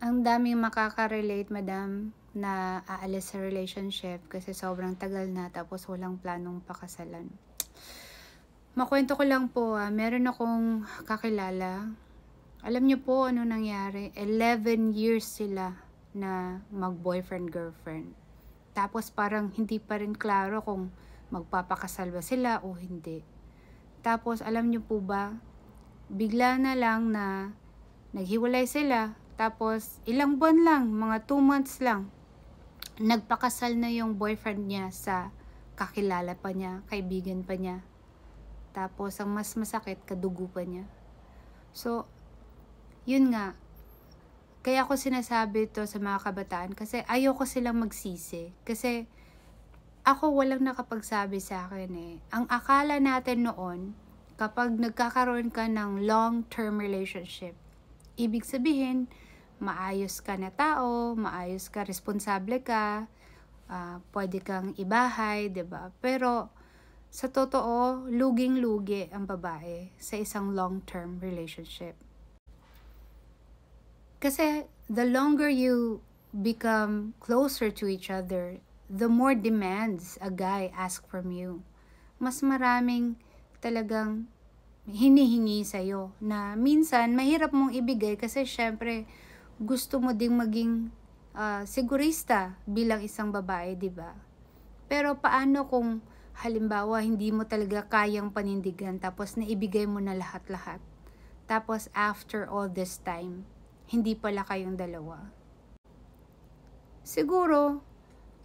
Ang daming makaka-relate, madam, na aalis sa relationship kasi sobrang tagal na tapos walang planong pakasalan. Makwento ko lang po, ah, meron akong kakilala. Alam niyo po ano nangyari? 11 years sila na mag-boyfriend-girlfriend. Tapos parang hindi pa rin klaro kung magpapakasal ba sila o hindi. Tapos alam niyo po ba, bigla na lang na naghiwalay sila tapos, ilang buwan lang, mga 2 months lang, nagpakasal na yung boyfriend niya sa kakilala pa niya, kaibigan pa niya. Tapos, ang mas masakit, kadugo pa niya. So, yun nga, kaya ko sinasabi to sa mga kabataan kasi ayoko silang magsisi. Kasi ako walang nakapagsabi sa akin eh. Ang akala natin noon, kapag nagkakaroon ka ng long-term relationship, ibig sabihin, maayos ka na tao, maayos ka, responsable ka, uh, pwede kang ibahay, ba diba? Pero sa totoo, luging-lugi ang babae sa isang long-term relationship. Kasi the longer you become closer to each other, the more demands a guy ask from you. Mas maraming talagang hinihingi sa'yo na minsan mahirap mong ibigay kasi syempre gusto mo ding maging uh, sigurista bilang isang babae, di ba? Pero paano kung halimbawa hindi mo talaga kayang panindigan tapos naibigay mo na lahat-lahat? Tapos after all this time, hindi pala kayong dalawa. Siguro,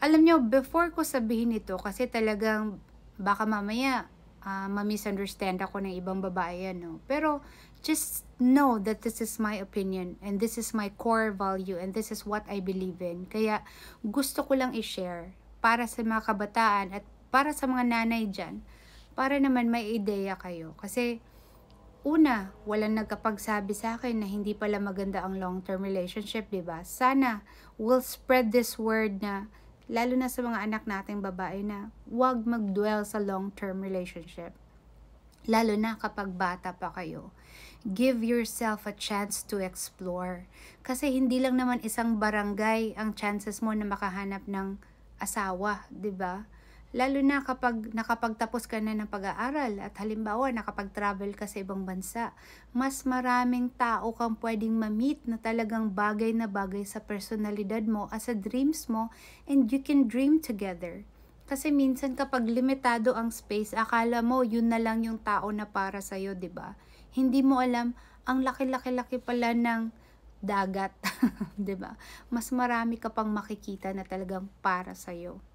alam nyo, before ko sabihin ito, kasi talagang baka mamaya uh, ma-misunderstand ako ng ibang babae no? Pero just know that this is my opinion and this is my core value and this is what I believe in. Kaya gusto ko lang i-share para sa mga kabataan at para sa mga nanay dyan para naman may ideya kayo. Kasi una, walang nagkapagsabi sa akin na hindi pala maganda ang long-term relationship, 'di ba? Sana we'll spread this word na lalo na sa mga anak nating babae na huwag mag-dwell sa long-term relationship. Lalo na kapag bata pa kayo. Give yourself a chance to explore. Kasi hindi lang naman isang barangay ang chances mo na makahanap ng asawa, 'di ba? Lalo na kapag nakapagtapos ka na ng pag-aaral at halimbawa nakapag-travel ka sa ibang bansa, mas maraming tao kang pwedeng ma-meet na talagang bagay na bagay sa personalidad mo at sa dreams mo and you can dream together. Kasi minsan kapag limitado ang space, akala mo yun na lang yung tao na para sa'yo, ba diba? Hindi mo alam, ang laki-laki-laki pala ng dagat, 'di ba? Mas marami ka pang makikita na talagang para sa iyo.